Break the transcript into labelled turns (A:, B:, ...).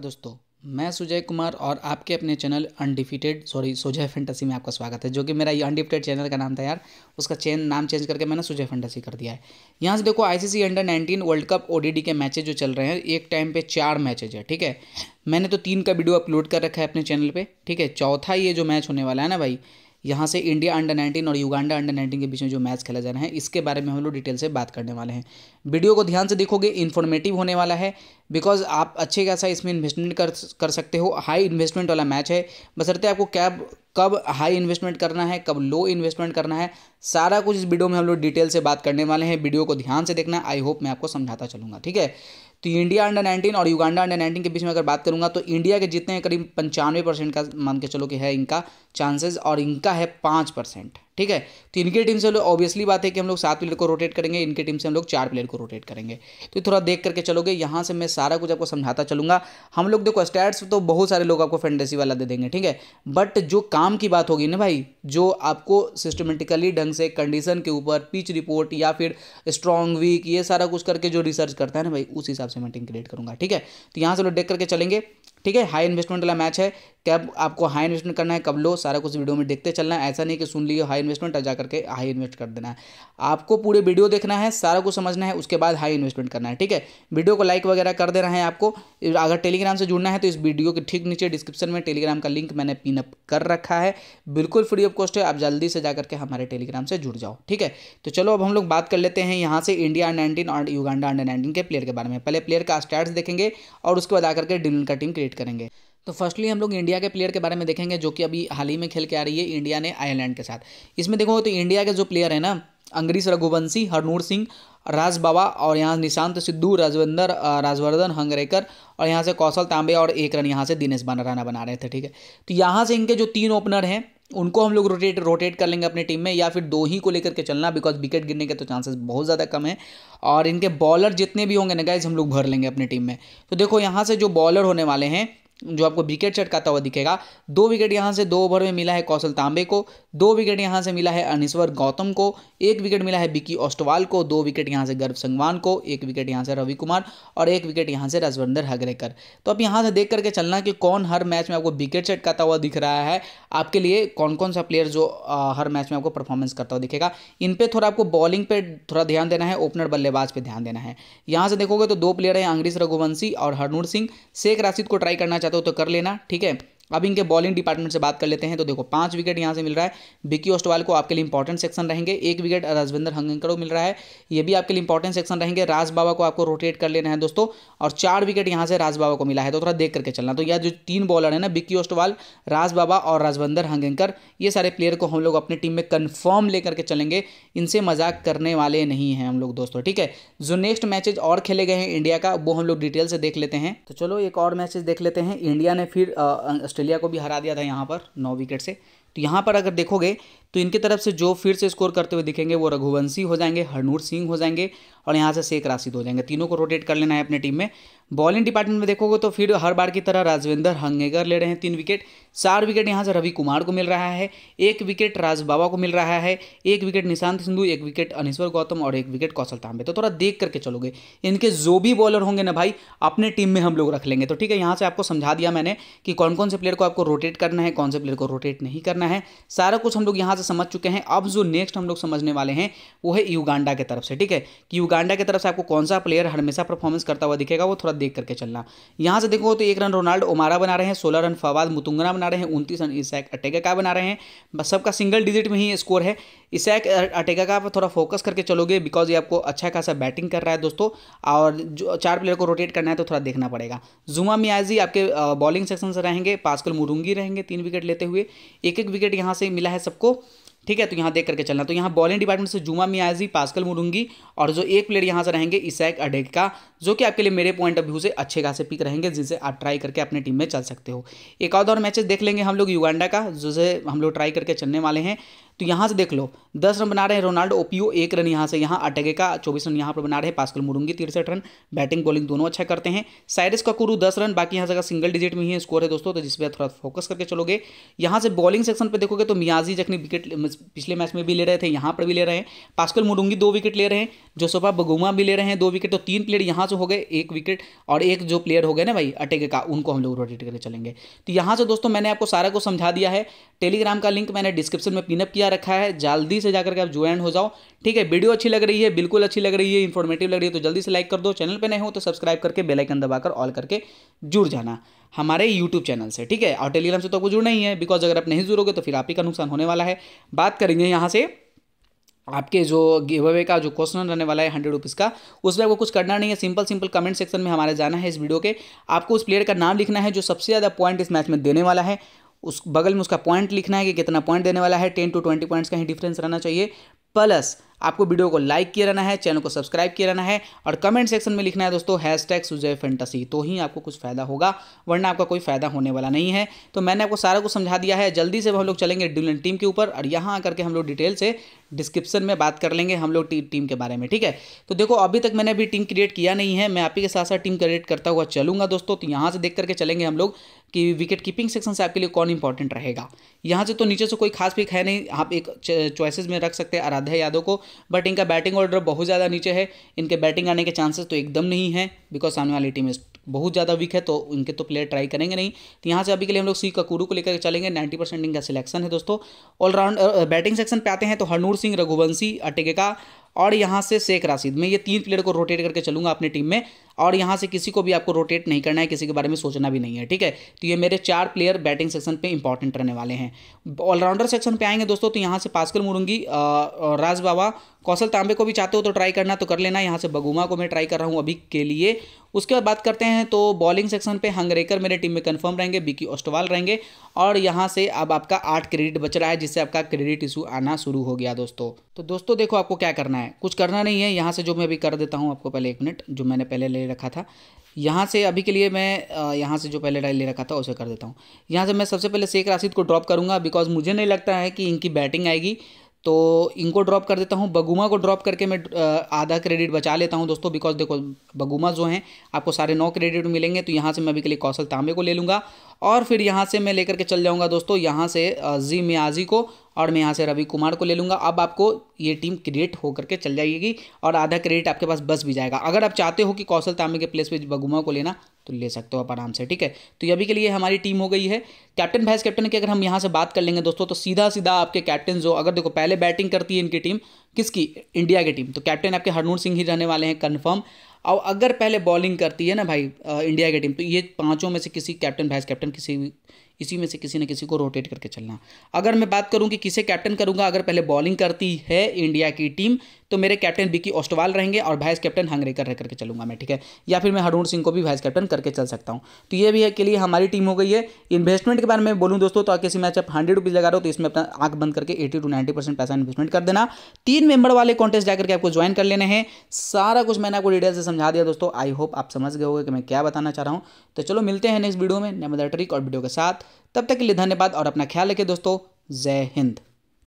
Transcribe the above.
A: दोस्तों मैं सुजय कुमार और आपके अपने channel undefeated sorry Sujay fantasy में आपका स्वागत है जो कि मेरा ये अनडिफिटेड चैनल का नाम था यार उसका चेन नाम चेंज करके मैंने सुजय फैंटेसी कर दिया है यहाँ से देखो आईसीसी अंडर 19 वर्ल्ड कप ओडीडी के मैचेज जो चल रहे हैं एक टाइम पे चार मैचेज है ठीक है मैंने तो तीन का वीडियो अपलोड कर रखा है अपने चैनल पर ठीक है चौथा ये जो मैच होने वाला है ना भाई यहाँ से इंडिया अंडर नाइनटीन और युगांडा अंडर नाइनटीन के बीच में जो मैच खेला जा रहा है इसके बारे में हम लोग डिटेल से बात करने वाले हैं वीडियो को ध्यान से देखोगे इन्फॉर्मेटिव होने वाला है बिकॉज आप अच्छे खासा इसमें इन्वेस्टमेंट कर कर सकते हो हाई इन्वेस्टमेंट वाला मैच है बसरते आपको कैब कब हाई इन्वेस्टमेंट करना है कब लो इन्वेस्टमेंट करना है सारा कुछ इस वीडियो में हम लोग डिटेल से बात करने वाले हैं वीडियो को ध्यान से देखना आई होप मैं आपको समझाता चलूँगा ठीक है तो इंडिया अंडर नाइनटीन और युगांडा अंडर नाइनटीन के बीच में अगर बात करूँगा तो इंडिया के जितने करीब पंचानवे परसेंट का मान के चलो कि है इनका चांसेस और इनका है पाँच परसेंट ठीक है तो इनके टीम से लोग ऑब्वियसली बात है कि हम लोग सात प्लेयर को रोटेट करेंगे इनके टीम से हम लोग चार प्लेयर को रोटेट करेंगे तो थोड़ा देख करके चलोगे यहाँ से मैं सारा कुछ आपको समझाता चलूंगा हम लोग देखो स्टैट्स तो बहुत सारे लोग आपको फेंडेसी वाला दे देंगे ठीक है बट जो काम की बात होगी ना भाई जो आपको सिस्टमेटिकली ढंग से कंडीशन के ऊपर पिच रिपोर्ट या फिर स्ट्रॉन्ग वीक ये सारा कुछ करके जो रिसर्च करता है ना भाई उस हिसाब से मैं टीम क्रिएट करूँगा ठीक है तो यहाँ से लोग देख करके चलेंगे ठीक है हाई इन्वेस्टमेंट वाला मैच है कब आपको हाई इन्वेस्टमेंट करना है कब लो सारा कुछ वीडियो में देखते चलना है ऐसा नहीं कि सुन लियो हाई इन्वेस्टमेंट जा करके हाई इन्वेस्ट कर देना है आपको पूरे वीडियो देखना है सारा कुछ समझना है उसके बाद हाई इन्वेस्टमेंट करना है ठीक है वीडियो को लाइक वगैरह कर देना है आपको अगर टेलीग्राम से जुड़ना है तो इस वीडियो के ठीक नीचे डिस्क्रिप्शन में टेलीग्राम का लिंक मैंने पिनअप कर रखा है बिल्कुल फ्री ऑफ कॉस्ट है आप जल्दी से जाकर के हमारे टेलीग्राम से जुड़ जाओ ठीक है तो चलो अब हम लोग बात कर लेते हैं यहाँ से इंडिया अंडर नाइनटीन और युगांडा अंडर नाइनटीन के प्लेयर के बारे में पहले प्लेयर का स्टैट्स देखेंगे और उसके बाद आकर के डिनर का टीम क्रिएट करेंगे तो फर्स्टली हम लोग इंडिया के प्लेयर के बारे में देखेंगे जो कि अभी हाल ही में खेल के आ रही है इंडिया ने आयरलैंड के साथ इसमें देखो तो इंडिया के जो प्लेयर है ना अंग्रीस रघुवंशी हरनूर सिंह राज बाबा और यहाँ निशांत सिद्धू राजविंदर राजवर्धन हंगरेकर और यहाँ से कौशल तांबे और एक रन यहाँ से दिनेश राना बना रहे थे ठीक है तो यहाँ से इनके जो तीन ओपनर हैं उनको हम लोग रोटेट रोटेट कर लेंगे अपनी टीम में या फिर दो ही को लेकर के चलना बिकॉज विकेट गिरने के तो चांसेस बहुत ज़्यादा कम है और इनके बॉलर जितने भी होंगे ना गाइज हम लोग भर लेंगे अपनी टीम में तो देखो यहाँ से जो बॉलर होने वाले हैं जो आपको विकेट चटकाता हुआ दिखेगा दो विकेट यहाँ से दो ओवर में मिला है कौशल तांबे को दो विकेट यहाँ से मिला है अनिश्वर गौतम को एक विकेट मिला है बिकी ओस्टवाल को दो विकेट यहाँ से गर्व संगवान को एक विकेट यहाँ से रवि कुमार और एक विकेट यहाँ से रजवंदर हगरेकर तो आप यहाँ से देख करके चलना कि कौन हर मैच में आपको विकेट चटकाता हुआ दिख रहा है आपके लिए कौन कौन सा प्लेयर जो हर मैच में आपको परफॉर्मेंस करता हुआ दिखेगा इन पर थोड़ा आपको बॉलिंग पर थोड़ा ध्यान देना है ओपनर बल्लेबाज पर ध्यान देना है यहाँ से देखोगे तो दो प्लेयर हैं अंग्रेज रघुवंशी और हरनूर सिंह शेख राशिद को ट्राई करना चाहते चाहते हो तो कर लेना ठीक है अब इनके बॉलिंग डिपार्टमेंट से बात कर लेते हैं तो देखो पांच विकेट यहाँ से मिल रहा है बिकी ओस्टवाल को आपके लिए इंपॉर्टेंट सेक्शन रहेंगे एक विकेट राजविंदर हंगनकर को मिल रहा है ये भी आपके लिए इंपॉर्टेंट सेक्शन रहेंगे राज बाबा को आपको रोटेट कर लेना है दोस्तों और चार विकेट यहाँ से राज बाबा को मिला है तो थोड़ा देख करके चलना तो यह जो तीन बॉलर है ना बिकी ओस्टवाल राज बाबा और राजविंदर हंगंकर ये सारे प्लेयर को हम लोग अपनी टीम में कन्फर्म लेकर के चलेंगे इनसे मजाक करने वाले नहीं हैं हम लोग दोस्तों ठीक है जो नेक्स्ट मैचेज और खेले गए हैं इंडिया का वो हम लोग डिटेल से देख लेते हैं तो चलो एक और मैचेज देख लेते हैं इंडिया ने फिर ऑस्ट्रेलिया को भी हरा दिया था यहाँ पर नौ विकेट से तो यहाँ पर अगर देखोगे तो इनकी तरफ से जो फिर से स्कोर करते हुए दिखेंगे वो रघुवंशी हो जाएंगे हरनूर सिंह हो जाएंगे और यहाँ से शेख राशिद हो जाएंगे तीनों को रोटेट कर लेना है अपने टीम में बॉलिंग डिपार्टमेंट में देखोगे तो फिर हर बार की तरह राजवेंद्र हंगेगर ले रहे हैं तीन विकेट चार विकेट यहाँ से रवि कुमार को मिल रहा है एक विकेट राज बाबा को मिल रहा है एक विकेट निशांत सिंधु एक विकेट अनिश्वर गौतम और एक विकेट कौशल तांबे तो थोड़ा देख करके चलोगे इनके जो भी बॉलर होंगे ना भाई अपने टीम में हम लोग रख लेंगे तो ठीक है यहाँ से आपको समझा दिया मैंने कि कौन कौन से प्लेयर को आपको रोटेट करना है कौन से प्लेयर को रोटेट नहीं करना है सारा कुछ हम लोग यहाँ से से समझ चुके हैं अब जो नेक्स्ट हम लोग समझने वाले हैं वो है युगांडा के तरफ से ठीक है कि युगांडा के तरफ से आपको कौन सा प्लेयर हमेशा परफॉर्मेंस करता हुआ दिखेगा वो थोड़ा देख करके चलना यहाँ से देखो तो एक रन रोनाल्ड ओमारा बना रहे हैं सोलह रन फवाद मुतुंगना बना रहे हैं उनतीस रन इसैक अटेगा का बना रहे हैं बस सबका सिंगल डिजिट में ही स्कोर है इसैक अटेगा का थोड़ा फोकस करके चलोगे बिकॉज ये आपको अच्छा खासा बैटिंग कर रहा है दोस्तों और जो चार प्लेयर को रोटेट करना है तो थोड़ा देखना पड़ेगा जुमा मियाजी आपके बॉलिंग सेक्शन से रहेंगे पास्कल मुरुंगी रहेंगे तीन विकेट लेते हुए एक एक विकेट यहाँ से मिला है सबको ठीक है तो यहाँ देख करके चलना तो यहाँ बॉलिंग डिपार्टमेंट से जुमा मियाजी पास्कल मुरुंगी और जो एक प्लेयर यहाँ से रहेंगे इसैक का जो कि आपके लिए मेरे पॉइंट ऑफ व्यू से अच्छे खासे पिक रहेंगे जिनसे आप ट्राई करके अपने टीम में चल सकते हो एक और मैचेस देख लेंगे हम लोग युगांडा का जिसे हम लोग ट्राई करके चलने वाले हैं तो यहाँ से देख लो दस रन बना रहे हैं रोनाल्डो ओपियो एक रन यहाँ से यहाँ का चौबीस रन यहाँ पर बना रहे हैं पास्कल मुरुंगी तिरसठ रन बैटिंग बॉलिंग दोनों अच्छा करते हैं साइरस कुरू दस रन बाकी यहाँ से सिंगल डिजिट में ही स्कोर है दोस्तों तो जिस पर थोड़ा फोकस करके चलोगे यहाँ से बॉलिंग सेक्शन पर देखोगे तो मियाजी जखनी विकेट पिछले मैच में भी ले रहे थे यहाँ पर भी ले रहे हैं पास्कल मुरुंगी दो विकेट ले रहे हैं जोसोफा बगुमा भी ले रहे हैं दो विकेट तो तीन प्लेयर यहाँ से हो गए एक विकेट और एक जो प्लेयर हो गए ना भाई का उनको हम लोग रोटेट करके चलेंगे तो यहाँ से दोस्तों मैंने आपको सारा को समझा दिया है टेलीग्राम का लिंक मैंने डिस्क्रिप्शन में पिनअप किया दिया रखा है जल्दी से जाकर के आप ज्वाइन हो जाओ ठीक है वीडियो अच्छी लग रही है बिल्कुल अच्छी लग रही है इन्फॉर्मेटिव लग रही है तो जल्दी से लाइक कर दो चैनल पर नए हो तो सब्सक्राइब करके बेलाइकन दबाकर ऑल करके जुड़ जाना हमारे यूट्यूब चैनल से ठीक है और टेलीग्राम से तो आपको जुड़ नहीं है बिकॉज अगर आप नहीं जुड़ोगे तो फिर आप ही का नुकसान होने वाला है बात करेंगे यहाँ से आपके जो गिव अवे का जो क्वेश्चन रहने वाला है हंड्रेड रुपीज़ का उसमें आपको कुछ करना नहीं है सिंपल सिंपल कमेंट सेक्शन में हमारे जाना है इस वीडियो के आपको उस प्लेयर का नाम लिखना है जो सबसे ज़्यादा पॉइंट इस मैच में देने वाला है उस बगल में उसका पॉइंट लिखना है कि कितना पॉइंट देने वाला है टेन टू ट्वेंटी पॉइंट्स का ही डिफरेंस रहना चाहिए प्लस आपको वीडियो को लाइक किया रहना है चैनल को सब्सक्राइब किया रहना है और कमेंट सेक्शन में लिखना है दोस्तों हैश टैग सुजय फेंटासी तो ही आपको कुछ फ़ायदा होगा वरना आपका कोई फ़ायदा होने वाला नहीं है तो मैंने आपको सारा कुछ समझा दिया है जल्दी से हम लोग चलेंगे ड्यूलन टीम के ऊपर और यहाँ आकर के हम लोग डिटेल से डिस्क्रिप्शन में बात कर लेंगे हम लोग टी, टीम के बारे में ठीक है तो देखो अभी तक मैंने अभी टीम क्रिएट किया नहीं है मैं आप ही के साथ साथ टीम क्रिएट करता हुआ चलूंगा दोस्तों तो यहाँ से देख करके चलेंगे हम लोग कि विकेट कीपिंग सेक्शन से आपके लिए कौन इंपॉर्टेंट रहेगा यहाँ से तो नीचे से कोई खास पिक है नहीं आप एक चॉइसेस में रख सकते हैं आराध्या यादव को बट इनका बैटिंग ऑर्डर बहुत ज़्यादा नीचे है इनके बैटिंग आने के चांसेस तो एकदम नहीं है बिकॉज सामने वाली टीम बहुत ज़्यादा वीक है तो इनके तो प्लेयर ट्राई करेंगे नहीं तो यहाँ से अभी के लिए हम लोग सी ककूरू को लेकर चलेंगे नाइन्टी परसेंट इनका सिलेक्शन है दोस्तों ऑलराउंड बैटिंग सेक्शन पे आते हैं तो हरनूर सिंह रघुवंशी अटेकेका और यहाँ से शेख राशिद मैं ये तीन प्लेयर को रोटेट करके चलूंगा अपनी टीम में और यहाँ से किसी को भी आपको रोटेट नहीं करना है किसी के बारे में सोचना भी नहीं है ठीक है तो ये मेरे चार प्लेयर बैटिंग सेक्शन पे इंपॉर्टेंट रहने वाले हैं ऑलराउंडर सेक्शन पे आएंगे दोस्तों तो यहाँ से पास्कल मुरुंगी राज बाबा कौशल तांबे को भी चाहते हो तो ट्राई करना तो कर लेना यहाँ से बगुमा को मैं ट्राई कर रहा हूँ अभी के लिए उसके बाद बात करते हैं तो बॉलिंग सेक्शन पे हंगरेकर मेरे टीम में कंफर्म रहेंगे बिकी ओस्टवाल रहेंगे और यहाँ से अब आपका आठ क्रेडिट बच रहा है जिससे आपका क्रेडिट इशू आना शुरू हो गया दोस्तों तो दोस्तों देखो आपको क्या करना है कुछ करना नहीं है यहाँ से जो मैं अभी कर देता हूँ आपको पहले एक मिनट जो मैंने पहले ले ले रखा था यहाँ से अभी के लिए मैं यहाँ से जो पहले डायल ले रखा था उसे कर देता हूँ यहाँ से मैं सबसे पहले शेख राशिद को ड्रॉप करूँगा बिकॉज मुझे नहीं लगता है कि इनकी बैटिंग आएगी तो इनको ड्रॉप कर देता हूँ बगुमा को ड्रॉप करके मैं आधा क्रेडिट बचा लेता हूँ दोस्तों बिकॉज देखो बगुमा जो हैं आपको सारे नौ क्रेडिट मिलेंगे तो यहाँ से मैं अभी के लिए कौशल तांबे को ले लूँगा और फिर यहाँ से मैं लेकर के चल जाऊँगा दोस्तों यहाँ से जी मियाजी को और मैं यहाँ से रवि कुमार को ले लूँगा अब आपको ये टीम क्रिएट होकर के चल जाएगी और आधा क्रेडिट आपके पास बस भी जाएगा अगर आप चाहते हो कि कौशल तामे के प्लेस पे बगुमा को लेना तो ले सकते हो आप आराम से ठीक है तो अभी के लिए हमारी टीम हो गई है कैप्टन भैंस कैप्टन की अगर हम यहाँ से बात कर लेंगे दोस्तों तो सीधा सीधा आपके कैप्टन जो अगर देखो पहले बैटिंग करती है इनकी टीम किसकी इंडिया की टीम तो कैप्टन आपके हरनूर सिंह ही रहने वाले हैं कन्फर्म और अगर पहले बॉलिंग करती है ना भाई इंडिया की टीम तो ये पाँचों में से किसी कैप्टन वाइस कैप्टन किसी इसी में से किसी न किसी को रोटेट करके चलना अगर मैं बात करूँ कि किसे कैप्टन करूँगा अगर पहले बॉलिंग करती है इंडिया की टीम तो मेरे कैप्टन बिकी ओस्टवाल रहेंगे और वाइस कैप्टन हंगरेकर रह करके चलूंगा मैं ठीक है या फिर मैं हरूण सिंह को भी वाइस कैप्टन करके चल सकता हूँ तो ये भी है के लिए हमारी टीम हो गई है इन्वेस्टमेंट के बारे में बोलूँ दोस्तों तो किसी मैच आप हंड्रेड रुपीज़ लगा रहे हो तो इसमें अपना आंख बंद करके एटी टू नाइन्टी परसेंट पैसा इन्वेस्टमेंट कर देना तीन मेंबर वाले कॉन्टेस्ट जाकर के आपको ज्वाइन कर लेने हैं सारा कुछ मैंने आपको डिटेल से समझा दिया दोस्तों आई होप आप समझ गए होगा कि मैं क्या बताना चाह रहा हूँ तो चलो मिलते हैं नेक्स्ट वीडियो में नए ट्रिक और वीडियो के साथ तब तक के लिए धन्यवाद और अपना ख्याल रखें दोस्तों जय हिंद